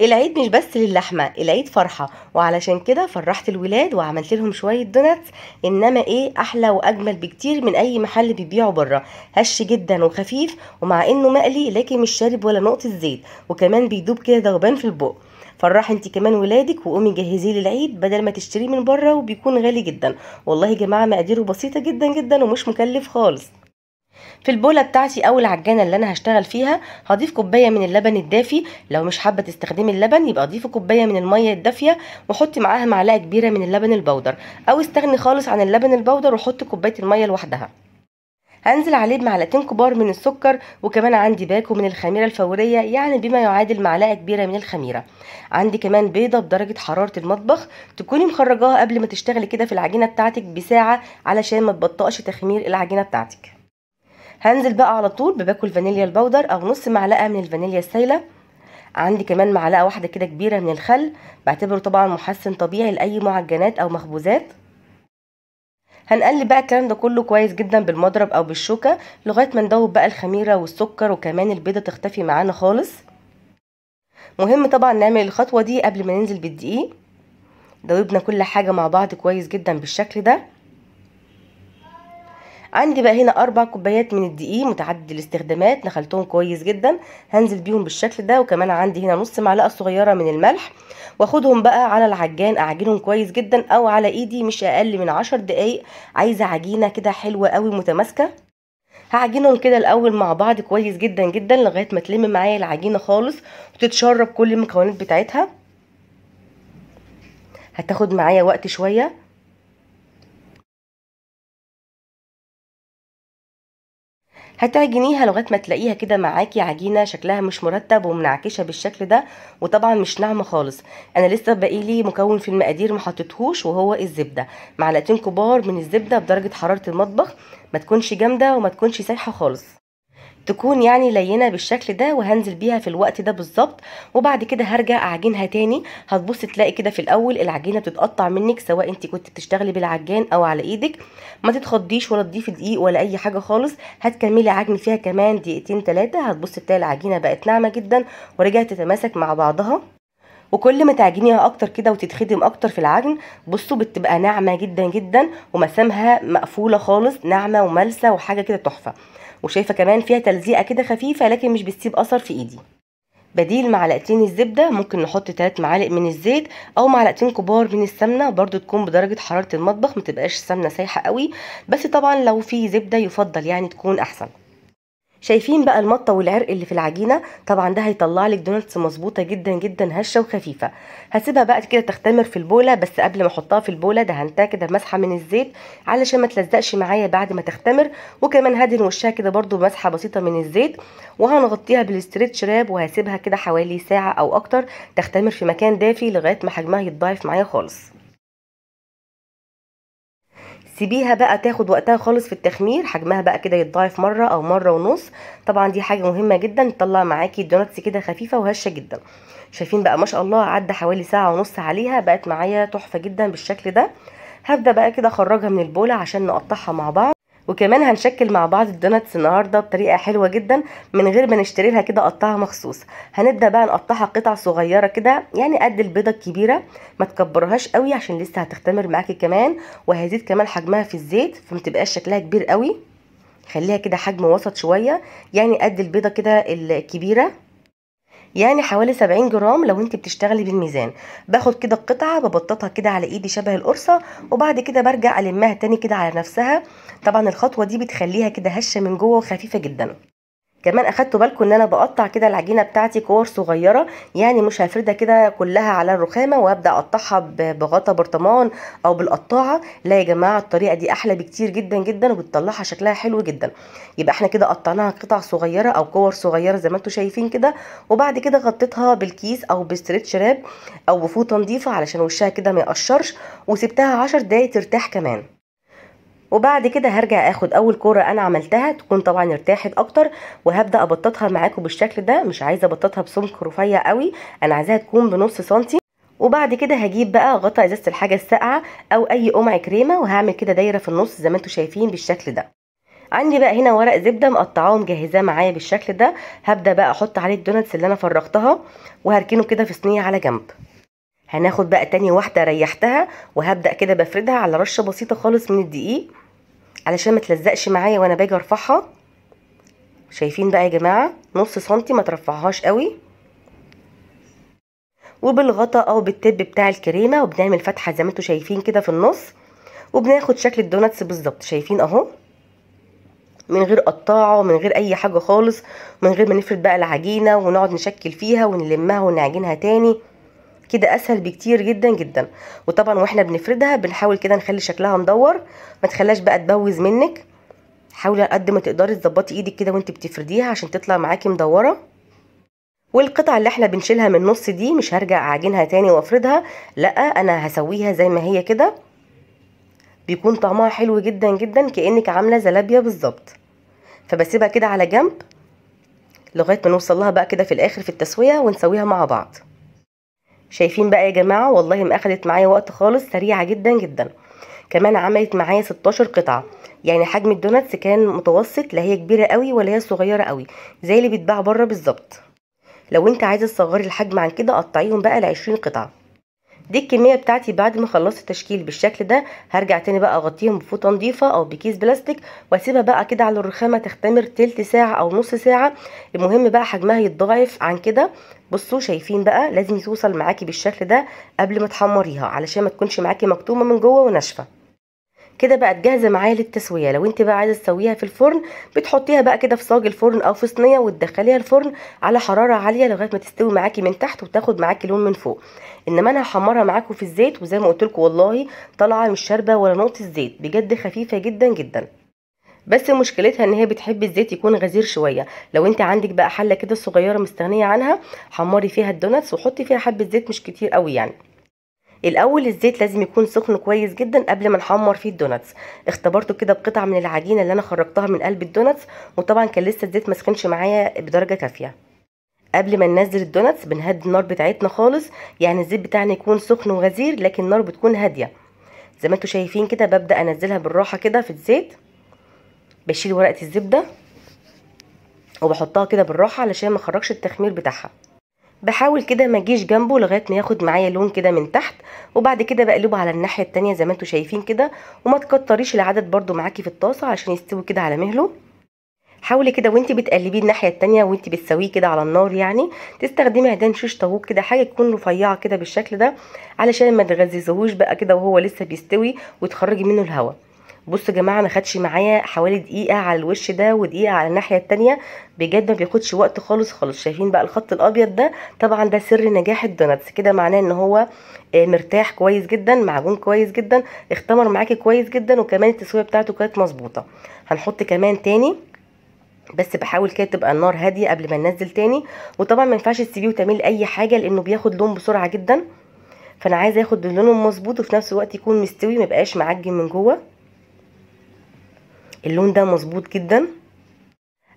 العيد مش بس للحمه العيد فرحه وعلشان كده فرحت الولاد وعملت لهم شويه دوناتس انما ايه احلى واجمل بكتير من اي محل بيبيعه بره هش جدا وخفيف ومع انه مقلي لكن مش شارب ولا نقطه زيت وكمان بيدوب كده ذوبان في البق فرحي انت كمان ولادك وقومي جهزيه للعيد بدل ما تشتريه من بره وبيكون غالي جدا والله يا جماعه مقاديره بسيطه جدا جدا ومش مكلف خالص في البوله بتاعتي او العجانه اللي انا هشتغل فيها هضيف كوبايه من اللبن الدافي لو مش حابه تستخدمي اللبن يبقى ضيفي كوبايه من الميه الدافيه وحطي معاها معلقه كبيره من اللبن البودر او استغني خالص عن اللبن البودر وحطي كوبايه الميه لوحدها هنزل عليه بمعلقتين كبار من السكر وكمان عندي باكو من الخميرة الفورية يعني بما يعادل معلقة كبيرة من الخميرة عندي كمان بيضة بدرجة حرارة المطبخ تكوني مخرجاها قبل ما تشتغلي كده في العجينة بتاعتك بساعة علشان ما تبطأش تخمير العجينة بتاعتك هنزل بقى على طول بباكل فانيليا البودر او نص معلقه من الفانيليا السايله عندي كمان معلقه واحده كده كبيره من الخل بعتبره طبعا محسن طبيعي لاي معجنات او مخبوزات هنقلب بقى الكلام ده كله كويس جدا بالمضرب او بالشوكه لغايه ما ندوب بقى الخميره والسكر وكمان البيضه تختفي معانا خالص مهم طبعا نعمل الخطوه دي قبل ما ننزل بالدقيق دوبنا كل حاجه مع بعض كويس جدا بالشكل ده عندي بقى هنا اربع كوبايات من الدقيق متعدد الاستخدامات نخلتهم كويس جدا هنزل بيهم بالشكل ده وكمان عندي هنا نص معلقه صغيره من الملح واخدهم بقى على العجان اعجنهم كويس جدا او على ايدي مش اقل من عشر دقايق عايزه عجينه كده حلوه قوي متماسكه هعجنهم كده الاول مع بعض كويس جدا جدا لغايه ما تلم معايا العجينه خالص وتتشرب كل المكونات بتاعتها هتاخد معايا وقت شويه هتعجنيها لغايه ما تلاقيها كده معاكي عجينه شكلها مش مرتب ومنعكشه بالشكل ده وطبعا مش ناعمه خالص انا لسه باقي لي مكون في المقادير ما حطيتهوش وهو الزبده معلقتين كبار من الزبده بدرجه حراره المطبخ ما تكونش جامده وما تكونش سايحه خالص تكون يعني لينه بالشكل ده وهنزل بيها في الوقت ده بالظبط وبعد كده هرجع اعجنها تاني هتبص تلاقي كده في الاول العجينه بتتقطع منك سواء انت كنت بتشتغلي بالعجان او على ايدك ما تتخضيش ولا تضيفي دقيق ولا اي حاجه خالص هتكملي عجن فيها كمان دقيقتين ثلاثه هتبص تلاقي العجينه بقت ناعمه جدا ورجعت تتماسك مع بعضها وكل ما تعجنيها اكتر كده وتتخدم اكتر في العجن بصوا بتبقى ناعمه جدا جدا ومسامها مقفوله خالص ناعمه وملسه وحاجه كده تحفه وشايفه كمان فيها تلزيقه كده خفيفه لكن مش بتسيب اثر في ايدي بديل معلقتين الزبده ممكن نحط 3 معالق من الزيت او معلقتين كبار من السمنه برضو تكون بدرجه حراره المطبخ ما تبقاش السمنه سايحه قوي بس طبعا لو في زبده يفضل يعني تكون احسن شايفين بقى المطه والعرق اللي في العجينه طبعا ده هيطلع لك دونتس مظبوطه جدا جدا هشه وخفيفه هسيبها بقى كده تختمر في البوله بس قبل ما احطها في البوله دهنتها كده بمسحه من الزيت علشان ما تلزقش معايا بعد ما تختمر وكمان هدهن وشها كده برده بمسحه بسيطه من الزيت وهنغطيها بالستريتش راب وهسيبها كده حوالي ساعه او اكتر تختمر في مكان دافي لغايه ما حجمها يتضاعف معايا خالص سيبيها بقى تاخد وقتها خالص في التخمير حجمها بقى كده يتضاعف مره او مره ونص طبعا دي حاجه مهمه جدا تطلع معاكي الدوناتس كده خفيفه وهشه جدا شايفين بقى ما شاء الله عدى حوالي ساعه ونص عليها بقت معايا تحفه جدا بالشكل ده هبدا بقى كده اخرجها من البوله عشان نقطعها مع بعض وكمان هنشكل مع بعض الدوناتس النهارده بطريقه حلوه جدا من غير ما نشتري لها كده قطعه مخصوص هنبدا بقى نقطعها قطع صغيره كده يعني قد البيضه الكبيره ما تكبرهاش قوي عشان لسه هتختمر معاكي كمان وهيزيد كمان حجمها في الزيت فما تبقاش شكلها كبير قوي خليها كده حجم وسط شويه يعني قد البيضه كده الكبيره يعني حوالي 70 جرام لو انت بتشتغلي بالميزان باخد كده القطعه ببططها كده على ايدي شبه القرصه وبعد كده برجع المها تاني كده على نفسها طبعا الخطوه دي بتخليها كده هشه من جوه وخفيفه جدا كمان اخدتوا بالكم ان انا بقطع كده العجينه بتاعتي كور صغيره يعني مش هفردها كده كلها على الرخامه وابدا اقطعها بغطا برطمان او بالقطاعه لا يا جماعه الطريقه دي احلى بكتير جدا جدا وبتطلعها شكلها حلو جدا يبقى احنا كده قطعناها قطع صغيره او كور صغيره زي ما انتم شايفين كده وبعد كده غطيتها بالكيس او بستريتش راب او بفوطه نظيفه علشان وشها كده ما يقشرش وسبتها 10 دقايق ترتاح كمان وبعد كده هرجع اخد اول كوره انا عملتها تكون طبعا ارتاحت اكتر وهبدا ابططها معاكم بالشكل ده مش عايزه ابططها بسمك رفيع قوي انا عايزاها تكون بنص سنتي وبعد كده هجيب بقى غطا ازازه الحاجه الساقعه او اي قمع كريمه وهعمل كده دايره في النص زي ما انتم شايفين بالشكل ده عندي بقى هنا ورق زبده مقطعاه ومجهزاه معايا بالشكل ده هبدا بقى احط عليه الدوناتس اللي انا فرغتها وهركنه كده في صينيه على جنب هناخد بقى تاني واحده ريحتها وهبدا كده بفردها على رشه بسيطه خالص من الدقيق علشان ما تلزقش معايا وانا باجي ارفعها شايفين بقى يا جماعه نص سنتي ما ترفعهاش قوي وبالغطا او بالتب بتاع الكريمه وبنعمل فتحه زي ما انتم شايفين كده في النص وبناخد شكل الدوناتس بالظبط شايفين اهو من غير قطاعه ومن غير اي حاجه خالص من غير ما نفرد بقى العجينه ونقعد نشكل فيها ونلمها ونعجنها تاني كده اسهل بكتير جدا جدا وطبعا واحنا بنفردها بنحاول كده نخلي شكلها مدور ما تخليهاش بقى تبوز منك حاولي على قد ما تقدري تظبطي ايدك كده وانت بتفرديها عشان تطلع معاكي مدوره والقطع اللي احنا بنشيلها من النص دي مش هرجع اعجنها تاني وافردها لا انا هسويها زي ما هي كده بيكون طعمها حلو جدا جدا كانك عامله زلابيا بالظبط فبسيبها كده على جنب لغايه ما نوصل لها بقى كده في الاخر في التسويه ونسويها مع بعض شايفين بقى يا جماعه والله ما اخدت معايا وقت خالص سريعه جدا جدا كمان عملت معايا 16 قطعه يعني حجم الدوناتس كان متوسط لا هي كبيره قوي ولا هي صغيره قوي زي اللي بيتباع بره بالظبط لو انت عايزه تصغري الحجم عن كده قطعيهم بقى ل 20 قطعه دي الكميه بتاعتي بعد ما خلصت التشكيل بالشكل ده هرجع تاني بقى اغطيهم بفوطه نظيفه او بكيس بلاستيك واسيبها بقى كده على الرخامه تختمر تلت ساعه او نص ساعه المهم بقى حجمها يتضاعف عن كده بصوا شايفين بقى لازم توصل معاكي بالشكل ده قبل ما تحمريها علشان ما تكونش معاكي مكتومه من جوه وناشفه كده بقت جاهزه معايا للتسويه لو انت بقى عايزه تسويها في الفرن بتحطيها بقى كده في صاج الفرن او في صينيه وتدخليها الفرن على حراره عاليه لغايه ما تستوي معاكي من تحت وتاخد معاكي لون من فوق انما انا هحمرها معاكم في الزيت وزي ما قلت لكم والله طالعه مش شاربه ولا نقطه زيت بجد خفيفه جدا جدا بس مشكلتها ان هي بتحب الزيت يكون غزير شويه لو انت عندك بقى حله كده صغيره مستغنيه عنها حمري فيها الدوناتس وحطي فيها حبه زيت مش كتير قوي يعني الاول الزيت لازم يكون سخن كويس جدا قبل ما نحمر فيه الدوناتس اختبرته كده بقطعه من العجينه اللي انا خرجتها من قلب الدوناتس وطبعا كان لسه الزيت ما سخنش معايا بدرجه كافيه قبل ما ننزل الدوناتس بنهدي النار بتاعتنا خالص يعني الزيت بتاعنا يكون سخن وغزير لكن النار بتكون هاديه زي ما انتم شايفين كده ببدا انزلها بالراحه كده في الزيت بشيل ورقه الزبده وبحطها كده بالراحه علشان ما اخرجش التخمير بتاعها بحاول كده ما اجيش جنبه لغايه ما ياخد معايا لون كده من تحت وبعد كده بقلبه على الناحيه التانية زي ما انتم شايفين كده وما تكتريش العدد برده معاكي في الطاسه عشان يستوي كده على مهله حاولي كده وانت بتقلبيه الناحيه التانية وانت بتسويه كده على النار يعني تستخدمي عيدان شيش طاووق كده حاجه تكون رفيعه كده بالشكل ده علشان ما تغززهوش بقى كده وهو لسه بيستوي وتخرجي منه الهواء بصوا يا جماعه ما خدش معايا حوالي دقيقه على الوش ده ودقيقه على الناحيه التانية بجد ما بياخدش وقت خالص خالص شايفين بقى الخط الابيض ده طبعا ده سر نجاح الدوناتس كده معناه ان هو آه، مرتاح كويس جدا معجون كويس جدا اختمر معاكي كويس جدا وكمان التسويه بتاعته كانت مظبوطه هنحط كمان تاني بس بحاول كده تبقى النار هاديه قبل ما ننزل تاني وطبعا ما ينفعش تسيبيه وتعملي اي حاجه لانه بياخد لون بسرعه جدا فانا عايزه اخد اللون المظبوط وفي نفس الوقت يكون مستوي ما يبقاش معجن من جوه اللون ده مظبوط جدا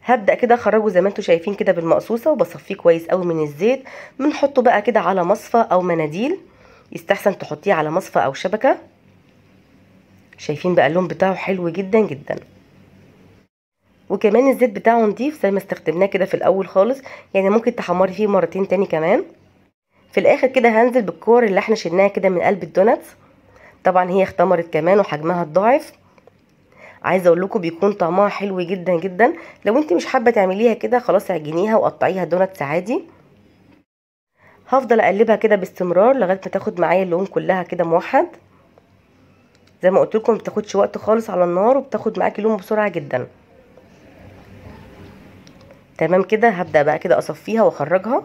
هبدا كده اخرجه زي ما انتم شايفين كده بالمقصوصه وبصفيه كويس قوي من الزيت بنحطه بقى كده على مصفى او مناديل يستحسن تحطيه على مصفى او شبكه شايفين بقى اللون بتاعه حلو جدا جدا وكمان الزيت بتاعه نضيف زي ما استخدمناه كده في الاول خالص يعني ممكن تحمري فيه مرتين تاني كمان في الاخر كده هنزل بالكور اللي احنا شلناها كده من قلب الدوناتس طبعا هي اختمرت كمان وحجمها اتضاعف عايزه اقول لكم بيكون طعمها حلو جدا جدا لو انت مش حابه تعمليها كده خلاص اعجنيها وقطعيها دونتس عادي هفضل اقلبها كده باستمرار لغايه ما تاخد معايا اللون كلها كده موحد زي ما قلت لكم بتاخدش وقت خالص على النار وبتاخد معاكي لون بسرعه جدا تمام كده هبدا بقى كده اصفيها واخرجها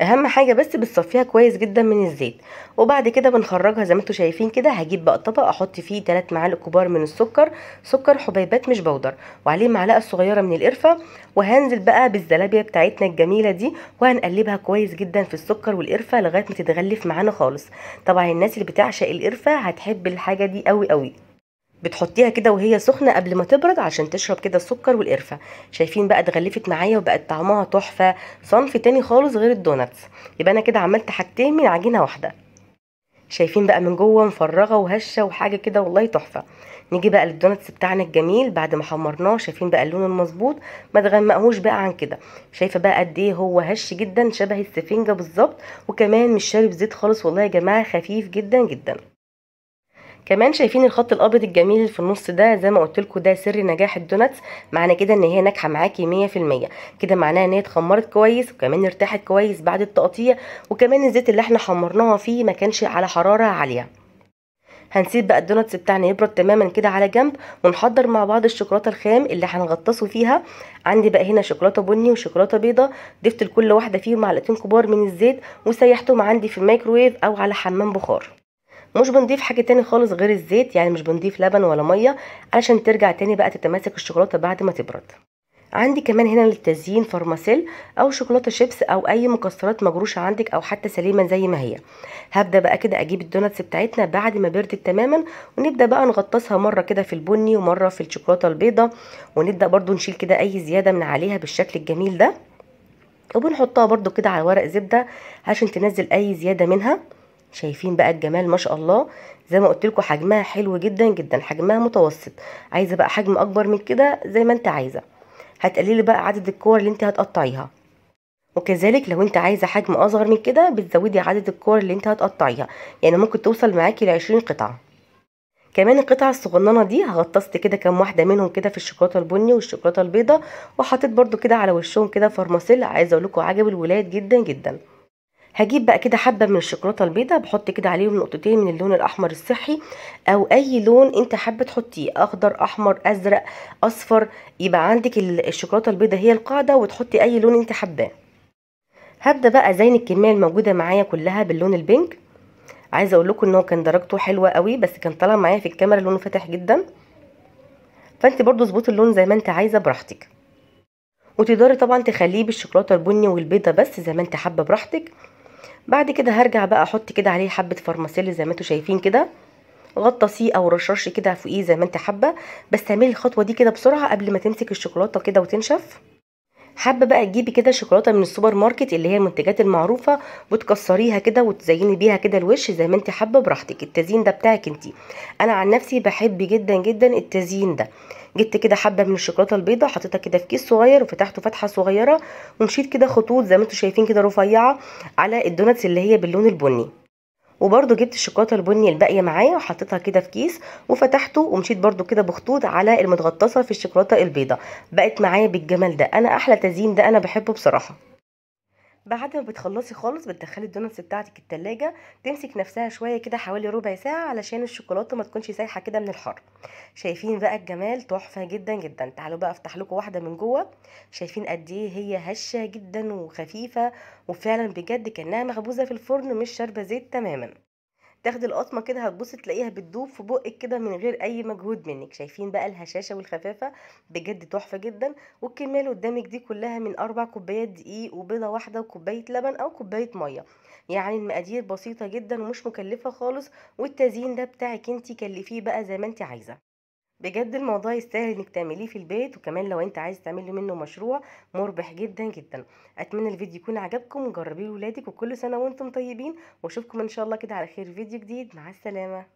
اهم حاجه بس بتصفيها كويس جدا من الزيت وبعد كده بنخرجها زي ما انتم شايفين كده هجيب بقى طبق احط فيه 3 معالق كبار من السكر سكر حبيبات مش بودر وعليه معلقه صغيره من القرفه وهنزل بقى بالزلابيه بتاعتنا الجميله دي وهنقلبها كويس جدا في السكر والقرفه لغايه ما تتغلف معانا خالص طبعا الناس اللي بتعشق القرفه هتحب الحاجه دي قوي قوي بتحطيها كده وهي سخنه قبل ما تبرد عشان تشرب كده السكر والقرفه شايفين بقى اتغلفت معايا وبقت طعمها تحفه صنف تاني خالص غير الدوناتس يبقى انا كده عملت حاجتين من عجينه واحده شايفين بقى من جوه مفرغه وهشه وحاجه كده والله تحفه نيجي بقى للدوناتس بتاعنا الجميل بعد ما حمرناه شايفين بقى اللون المظبوط ما تغمقهوش بقى عن كده شايفه بقى قد ايه هو هش جدا شبه السفنجه بالظبط وكمان مش شارب زيت خالص والله يا جماعه خفيف جدا جدا كمان شايفين الخط الابيض الجميل في النص ده زي ما قلت لكم ده سر نجاح الدوناتس معنى كده ان هي ناجحه معاكي 100% كده معناها ان هي اتخمرت كويس وكمان ارتاحت كويس بعد التقطيع وكمان الزيت اللي احنا حمرناها فيه ما كانش على حراره عاليه هنسيب بقى الدوناتس بتاعنا يبرد تماما كده على جنب ونحضر مع بعض الشوكولاته الخام اللي هنغطسه فيها عندي بقى هنا شوكولاته بني وشوكولاته بيضه ضفت لكل واحده فيهم معلقتين كبار من الزيت وسيحتهم عندي في الميكروويف او على حمام بخار مش بنضيف حاجه تاني خالص غير الزيت يعني مش بنضيف لبن ولا ميه علشان ترجع تاني بقى تتماسك الشوكولاته بعد ما تبرد عندي كمان هنا للتزيين فارماسيل او شوكولاته شيبس او اي مكسرات مجروشه عندك او حتى سليمه زي ما هي هبدا بقى كده اجيب الدوناتس بتاعتنا بعد ما بردت تماما ونبدا بقى نغطسها مره كده في البني ومره في الشوكولاته البيضه ونبدا برده نشيل كده اي زياده من عليها بالشكل الجميل ده وبنحطها برده كده على ورق زبده عشان تنزل اي زياده منها شايفين بقى الجمال ما شاء الله زي ما قلت لكم حجمها حلو جدا جدا حجمها متوسط عايزه بقى حجم اكبر من كده زي ما انت عايزه هتقللي بقى عدد الكور اللي انت هتقطعيها وكذلك لو انت عايزه حجم اصغر من كده بتزودي عدد الكور اللي انت هتقطعيها يعني ممكن توصل معاكي لعشرين قطعه كمان القطعة الصغننة دي غطست كده كام واحدة منهم كده في الشوكولاتة البني والشوكولاتة البيضة وحطيت برضو كده على وشهم كده فرماسيل عايزة اقول لكم عجب الولاد جدا جدا هجيب بقى كده حبه من الشوكولاته البيضاء بحط كده عليهم نقطتين من اللون الاحمر الصحي او اي لون انت حابه تحطيه اخضر احمر ازرق اصفر يبقى عندك الشوكولاته البيضاء هي القاعده وتحطي اي لون انت حباه هبدا بقى ازين الكميه الموجوده معايا كلها باللون البينك عايزه اقول لكم ان هو كان درجته حلوه قوي بس كان طالع معايا في الكاميرا لونه فاتح جدا فانت برضو ظبطي اللون زي ما انت عايزه براحتك وتقدري طبعا تخليه بالشوكولاته البني والبيضه بس زي ما انت حابه براحتك بعد كده هرجع بقى احط كده عليه حبه فرماسيل زي ما انتوا شايفين كده غطسيه او رشاش كده فوقيه زي ما انت حابه بس اعملي الخطوه دي كده بسرعه قبل ما تمسك الشوكولاته كده وتنشف حابه بقى تجيبي كده شوكولاته من السوبر ماركت اللي هي المنتجات المعروفه وتكسريها كده وتزيني بيها كده الوش زي ما انت حابه براحتك التزيين ده بتاعك انت انا عن نفسي بحب جدا جدا التزيين ده جبت كده حبه من الشوكولاته البيضة حطيتها كده في كيس صغير وفتحته فتحه صغيره ومشيت كده خطوط زي ما انتم شايفين كده رفيعه على الدوناتس اللي هي باللون البني وبرده جبت الشوكولاته البني الباقيه معايا وحطيتها كده في كيس وفتحته ومشيت برده كده بخطوط على المتغطسه في الشوكولاته البيضاء بقت معايا بالجمال ده انا احلى تزيين ده انا بحبه بصراحه بعد ما بتخلصي خالص بتدخلي الدونتس بتاعتك التلاجة تمسك نفسها شوية كده حوالي ربع ساعة علشان الشوكولاتة ما تكونش سايحة كده من الحر شايفين بقى الجمال تحفة جدا جدا تعالوا بقى افتح لكم واحدة من جوه شايفين قد ايه هي هشة جدا وخفيفة وفعلا بجد كأنها مخبوزة في الفرن مش شاربة زيت تماما تاخدي القطمه كده هتبص تلاقيها بتدوب في بقك كده من غير اي مجهود منك شايفين بقى الهشاشه والخفافه بجد تحفه جدا والكميه اللي قدامك دي كلها من اربع كوبايات دقيق وبيضه واحده وكوبايه لبن او كوبايه ميه يعني المقادير بسيطه جدا ومش مكلفه خالص والتزيين ده بتاعك انت كلفيه بقى زي ما انت عايزه بجد الموضوع يستاهل انك تعمليه في البيت وكمان لو انت عايز تعملي منه مشروع مربح جدا جدا اتمنى الفيديو يكون عجبكم وجربيه لولادك وكل سنه وانتم طيبين واشوفكم ان شاء الله كده على خير فيديو جديد مع السلامه